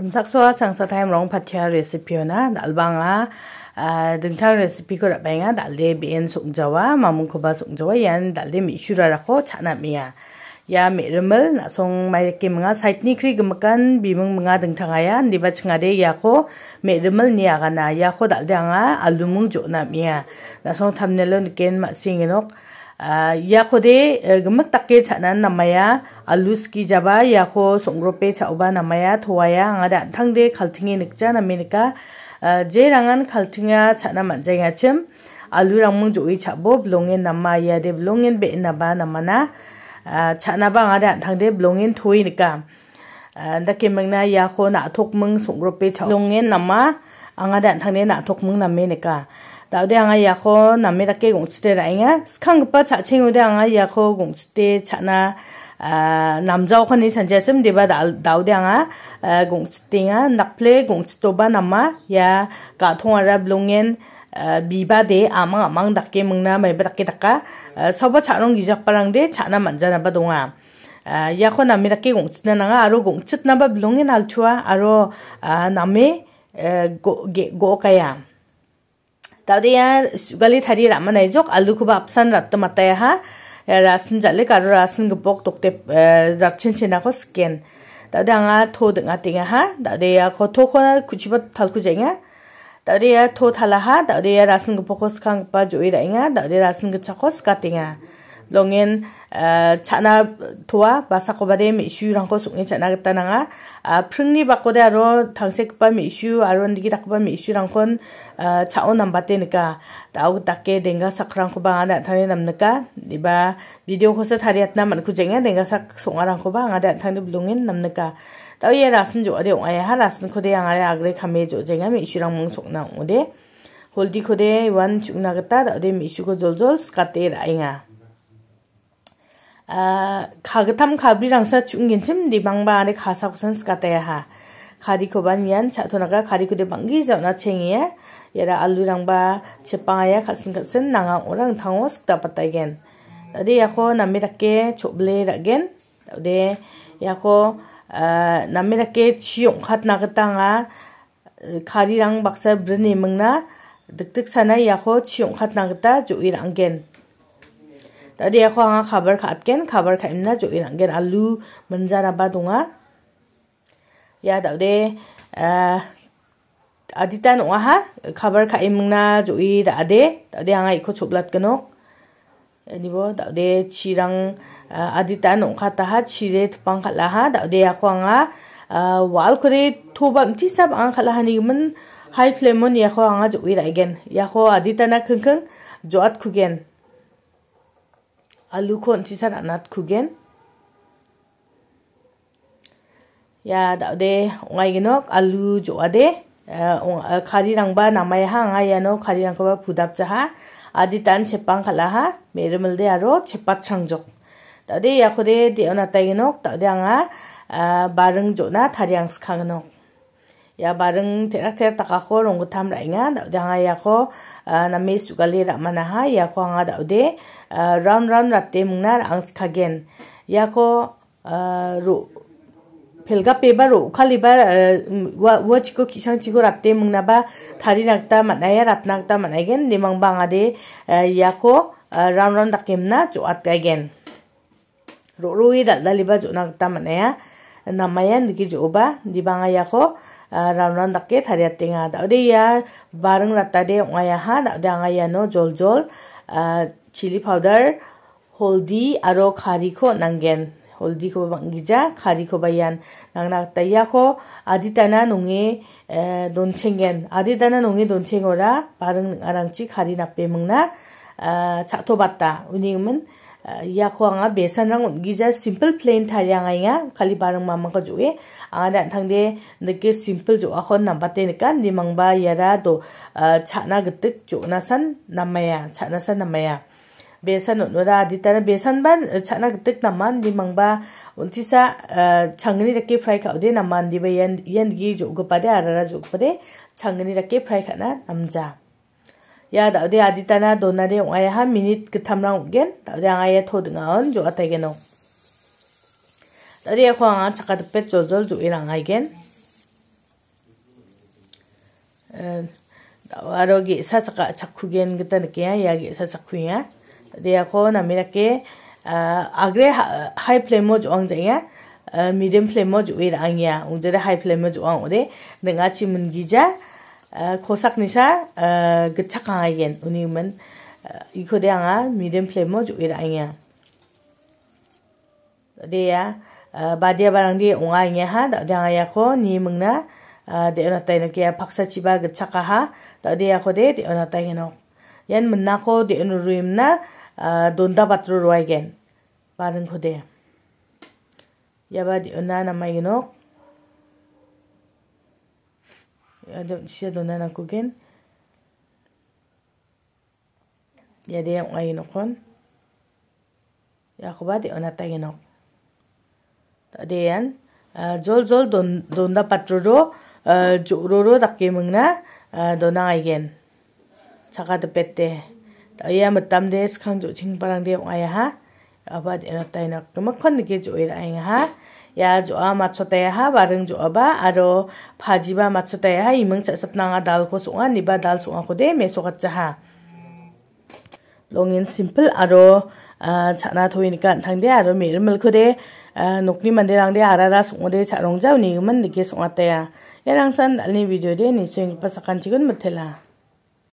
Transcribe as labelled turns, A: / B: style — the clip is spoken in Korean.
A: ramsak so sang sa time rong phathya recipe na dal banga ding thang recipe ko ra banga dal le bien sung jawa mamun ko ba sung jawa yan dal le mi shura ra ko chana miya ya me remal na song mai ke manga site ni kri gmakan bi mang manga ding thanga ya ni ba chinga de ya ko me remal ni aga na ya ko dal danga alumung jo na miya na song thumbnail ken ma sing nok ya ko de gmak takke chana na maya alus ki jaba yako songrope c h a u b a namaya t o w a y a anga dan t a n g d e k a l t i n g e nikja namenika je rangan k a l t i n g a chana manjanga chim alu rangmung joi chabo blongen nama ya de blongen be naba namana chana ba anga dan t a n g d e blongen thoi nika ndake mangna yako na t o k m u n g songrope cha blongen nama anga dan t a n g d e na t o k m u n g namenika anga gongchite Daude p 나우데 앙아 야코 남메다께 공치테 라잉아 스 h o 빠 o n g 데 앙아 야 e chana 아 남자 오커니 산제슴 디바 다우디앙아 공츠띵아 낙플레 공츠토바 남마 야 가통아라 블롱엔 미바데 아망 아망 닦게 먹나 말바 닦게 닦아 서버 차롱 기적바랑데 차나 만자나바 동아 야코 남미라께 공츠나나가 아로 공츠나바 블롱엔 알투아 아로 남에 고카야 다우디야 수갈리 다리 라마나이족 알루쿠바 앞산 라토마타야 rāsīn jāli kārū rāsīn gā bōk tōk tē rāk chīn chīn ākō skēn. Tādi āngā tō dī ngā tī ngā hā, tādi ā kō tō kō nā kūchī bā tāl kū jā ngā, tādi ā tō thāla hā, tādi ā rāsīn gā bōk kō skāng bā jō i chana towa ba sakobade mi ishu rangko sukni chana gata nanga prungni bakode aro tangse kupa mi ishu aro nigi dakpa mi ishu rangkon chao nambate nika tao takke denga sakrangko ba ngada thane namnika diba video kosa thari atna manku jenga denga sak songa rangko ba ngada thane bulungin namnika tao ye rasin jo ade onga ha rasin kode angare agre khame jo jenga mi ishu rang mung sokna ode holdi kode wan chukna gata ade mi ishu ko joljol skate rainga 아, 가그탐 가브리랑사 중겐쯤 리방바안의 가사구산스 가다야하 가리코반 위안 차토나가 가리코데 방기자나 챙이야 예라 알루랑바 제빵아야 가슴 가슴 나가 오랑 당호 습다바다겐 어디 야코 남미다께 조블레라겐 어디 야코 아, 남미다께 지용 갓나가땅아 가리랑 박사 브르니 먹나 득득 사나 야코 지용 갓나가다 조이랑겐 tadi aku anga kabar kha atken kabar kha imna jo alu manjana badunga. dunga ya daude eh, adita nunga eh, eh, ha kabar kha imna jo i da ade daude anga ikho keno nibo cirang chirang adita nongkha ta ha chire thpang laha, ha daude aku anga wal kore thobam mti sab anga laha ni men, high flame ya aku anga jauh lagi kan ya aku adita na khengkheng joat kugen alukon sisan anat kugen ya dawde ongaigenok alu joade 카리랑바 남아야 항아야노 카리랑가바 부답자하 아디탄 제빵 칼라하 메르물데 아로 제팟 창족 다데 야코데 데오나타이노 다데앙아 바릉 조나 타리앙스 카노 야 바릉 테라테 타카코 롱고 탐라잉아 다데앙아 야코 name sugale ra manaha yako anga daude round round rate mungna angskhagen yako ba wa ro ukhaliba kisang kisangchiko rate mungna ba thari nakta ya ratna nakta managen limang bangade yako round round dakemna chuatkagen ro ya daldaliba jona nakta manaya di niki joba dibanga ko ram round dakke thari atenga daude ya barang rata de ngaya ha dangaya no jol jol chili powder holdi aro k a r i ko nangen holdi ko bangija k a r i ko bayan nangna taya ko aditana nunge donchingen aditana nunge donchengora barang arangchi khari nappe mungna chato batta uningmen yaku anga besan rang g i z a simple plain thali anga ya kali barang mama ka juwe a n a a n thang de neke simple jo a hon namba te ka nimang ba yara do chana gtik jo na san namaya chana san namaya besan no ra di tar besan ban chana gtik naman nimang ba unti sa changni rakke fry ka de naman di ba yan yan gi jo go pa de ara ra jo pa de changni rakke fry ka na namja 야 나우데 아디따나 도나리 와야 한 미닛 그 탐랑 우겐 나우데 아예 토등아은 조가타게노 나리야 광아 차카드빼 조절 조이랑 아이겐 나와로기 사사카 차쿠겐 그때 느끼야 이야기 사사쿠야 나리야 코 나미라케 아그레 하이 플레모 조앙쟁야 미디엄 플레모 조이랑이야 웅저레 하이 플레모 조앙 오데 능아치 문기자 코삭니사 그착강아이겐 우니우먼 이코대앙아 미디엄 플레모 주이라이야 데야 바디아 바랑디 옹아이게 하 다양아야코 니밍나 데오나타이노케야 박사치바 그착하하 다데야코데 데오나타이노 얀 문나코 데오누루임나 돈다바트루로아이겐 바른코데 야바디 오나나마이노 siya doon na nagkugin. Yadi y ang ayinokon. y a k o b a d i o n a t a y i n o k Tadi yan. Jol jol doon na p a t r o r o j o r o r o t a k e m a n g na doon na ngayon. Tsaka tapete. Taya matamdes kang j o c h i n g parang di ang ayaha. y Abad k o ina tayo na kumakon k na k e j o i ra ayaha. ya joa matsotaya ha bareng joa ba aro phaji ba matsotaya ha imung chasap nanga dal ko sunga niba dal sunga ko de me sokat chaha longin simple aro chana thoi nikan thang de aro mermal ko de nokni mandirang de arara sunga de charong jau ni man nike sunga taya ya rangsan alni video de ni sing pasakan chigun mathela